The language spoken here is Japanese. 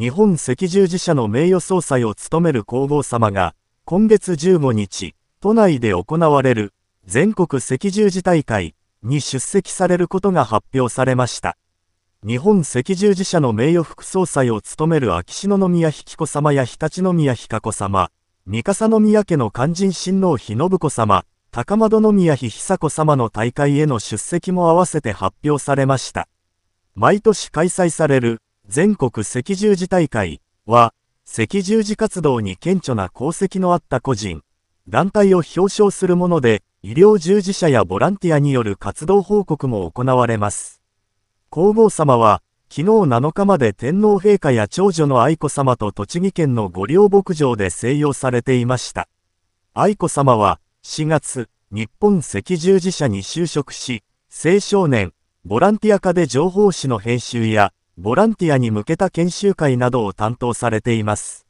日本赤十字社の名誉総裁を務める皇后さまが、今月15日、都内で行われる全国赤十字大会に出席されることが発表されました。日本赤十字社の名誉副総裁を務める秋篠宮妃子さまや常陸宮妃子さま、三笠宮家の肝心親王妃信子さま、高円宮妃久子さまの大会への出席も合わせて発表されました。毎年開催される全国赤十字大会は、赤十字活動に顕著な功績のあった個人、団体を表彰するもので、医療従事者やボランティアによる活動報告も行われます。皇后さまは、昨日7日まで天皇陛下や長女の愛子さまと栃木県の御料牧場で静養されていました。愛子さまは、4月、日本赤十字社に就職し、青少年、ボランティア課で情報誌の編集や、ボランティアに向けた研修会などを担当されています。